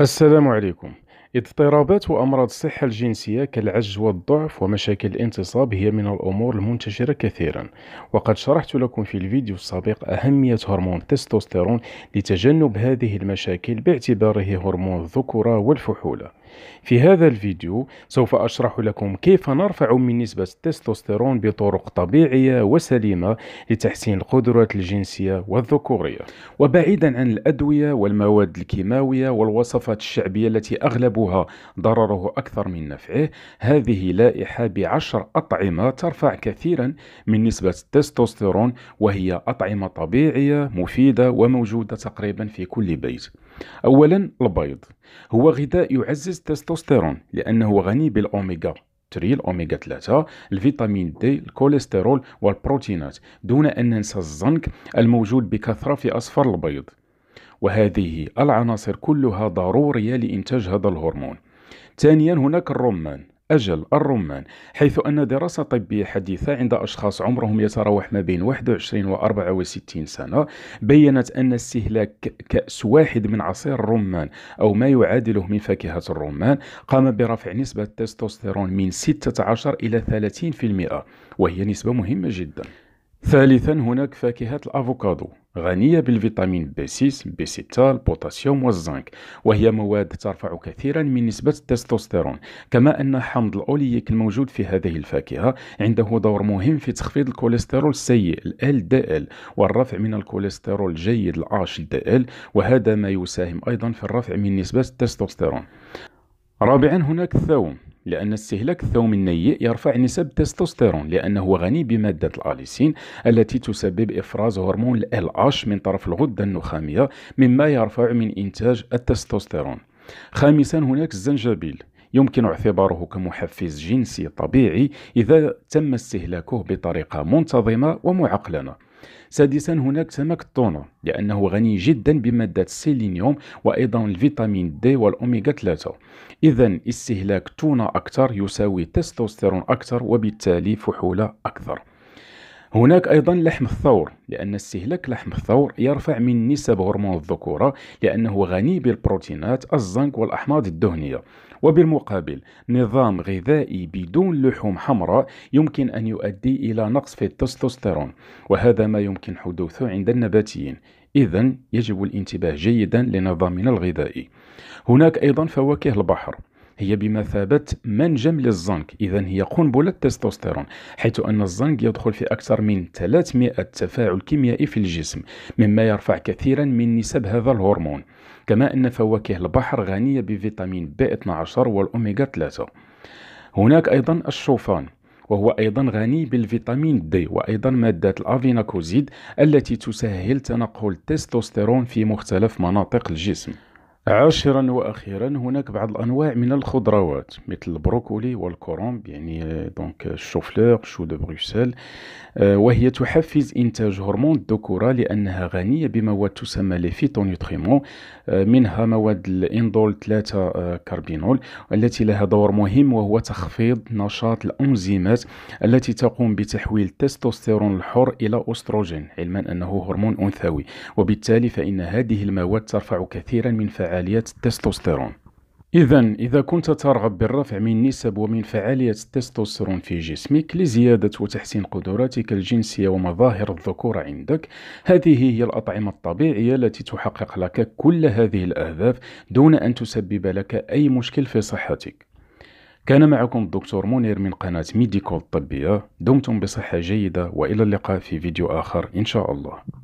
السلام عليكم اضطرابات وأمراض الصحة الجنسية كالعجز والضعف ومشاكل الانتصاب هي من الأمور المنتشرة كثيرا وقد شرحت لكم في الفيديو السابق أهمية هرمون التستوستيرون لتجنب هذه المشاكل باعتباره هرمون الذكورة والفحولة في هذا الفيديو سوف أشرح لكم كيف نرفع من نسبة التستوستيرون بطرق طبيعية وسليمة لتحسين القدرات الجنسية والذكورية وبعيدا عن الأدوية والمواد الكيماوية والوصفات الشعبية التي أغلب أصابها ضرره أكثر من نفعه هذه لائحة بعشر أطعمة ترفع كثيرا من نسبة التستوستيرون وهي أطعمة طبيعية مفيدة وموجودة تقريبا في كل بيت أولا البيض هو غذاء يعزز التستوستيرون لأنه غني بالأوميغا 3 الأوميغا 3 الفيتامين دي الكوليسترول والبروتينات دون أن ننسى الزنك الموجود بكثرة في أصفر البيض وهذه العناصر كلها ضرورية لإنتاج هذا الهرمون ثانيا هناك الرمان أجل الرمان حيث أن دراسة طبية حديثة عند أشخاص عمرهم يتراوح ما بين 21 و 64 سنة بيّنت أن استهلاك كأس واحد من عصير الرمان أو ما يعادله من فاكهة الرمان قام برفع نسبة التستوستيرون من 16 إلى 30% وهي نسبة مهمة جداً ثالثا هناك فاكهة الأفوكادو غنية بالفيتامين B6 B6 البوتاسيوم والزنك وهي مواد ترفع كثيرا من نسبة التستوستيرون كما أن حمض الأوليك الموجود في هذه الفاكهة عنده دور مهم في تخفيض الكوليسترول السيء ال LDL والرفع من الكوليسترول الجيد ال HDL وهذا ما يساهم أيضا في الرفع من نسبة التستوستيرون رابعا هناك الثوم لأن استهلاك الثوم النيء يرفع نسب التستوستيرون لأنه غني بمادة الأليسين التي تسبب إفراز هرمون ال اتش من طرف الغدة النخامية مما يرفع من إنتاج التستوستيرون خامسا هناك الزنجبيل يمكن اعتباره كمحفز جنسي طبيعي إذا تم استهلاكه بطريقة منتظمة ومعقلنة سادسا هناك سمك التونه لأنه غني جدا بمادة السيلينيوم وأيضا الفيتامين دي والأوميغا 3 إذا استهلاك تونة أكثر يساوي تستوستيرون أكثر وبالتالي فحولة أكثر هناك أيضا لحم الثور لأن استهلاك لحم الثور يرفع من نسب هرمون الذكورة لأنه غني بالبروتينات الزنك والأحماض الدهنية وبالمقابل نظام غذائي بدون لحوم حمراء يمكن أن يؤدي إلى نقص في التستوستيرون وهذا ما يمكن حدوثه عند النباتيين إذا يجب الانتباه جيدا لنظامنا الغذائي هناك أيضا فواكه البحر هي بمثابة منجم للزنك إذا هي قنبلة تستوستيرون حيث أن الزنك يدخل في أكثر من 300 تفاعل كيميائي في الجسم مما يرفع كثيرا من نسب هذا الهرمون كما أن فواكه البحر غنية بفيتامين بي 12 والأوميغا 3 هناك أيضا الشوفان وهو أيضا غني بالفيتامين دي وأيضا مادة الأفيناكوزيد التي تسهل تنقل التستوستيرون في مختلف مناطق الجسم عاشرا واخيرا هناك بعض الانواع من الخضروات مثل البروكولي والكرومب يعني دونك آه، الشوفلور شو دو بروكسل وهي تحفز انتاج هرمون الذكوره لانها غنيه بمواد تسمى لي فيتونيوتريمون آه، منها مواد الاندول 3 آه، كاربينول التي لها دور مهم وهو تخفيض نشاط الانزيمات التي تقوم بتحويل التستوستيرون الحر الى استروجين علما انه هرمون انثوي وبالتالي فان هذه المواد ترفع كثيرا من فعالية فعالية التستوستيرون إذا إذا كنت ترغب بالرفع من نسب ومن فعالية التستوستيرون في جسمك لزيادة وتحسين قدراتك الجنسية ومظاهر الذكورة عندك، هذه هي الأطعمة الطبيعية التي تحقق لك كل هذه الأهداف دون أن تسبب لك أي مشكل في صحتك. كان معكم الدكتور منير من قناة ميديكول الطبية، دمتم بصحة جيدة وإلى اللقاء في فيديو آخر إن شاء الله.